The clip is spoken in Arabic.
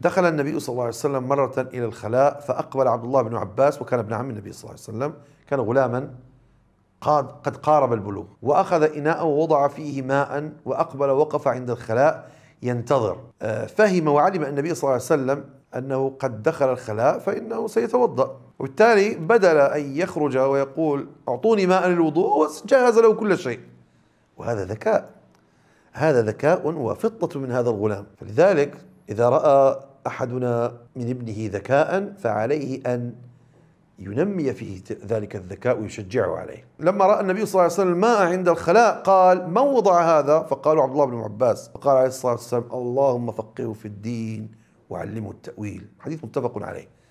دخل النبي صلى الله عليه وسلم مرة إلى الخلاء فأقبل عبد الله بن عباس وكان ابن عم النبي صلى الله عليه وسلم كان غلاما قد قارب البلوغ وأخذ إناء ووضع فيه ماء وأقبل وقف عند الخلاء ينتظر آه، فهم وعلم النبي صلى الله عليه وسلم أنه قد دخل الخلاء فإنه سيتوضأ وبالتالي بدل أن يخرج ويقول أعطوني ماء للوضوء جهز له كل شيء وهذا ذكاء هذا ذكاء وفطنة من هذا الغلام فلذلك إذا رأى احدنا من ابنه ذكاء فعليه ان ينمي فيه ذلك الذكاء ويشجعه عليه لما راى النبي صلى الله عليه وسلم الماء عند الخلاء قال من وضع هذا فقالوا عبد الله بن عباس فقال عليه الصلاه والسلام اللهم فقهه في الدين وعلمه التاويل حديث متفق عليه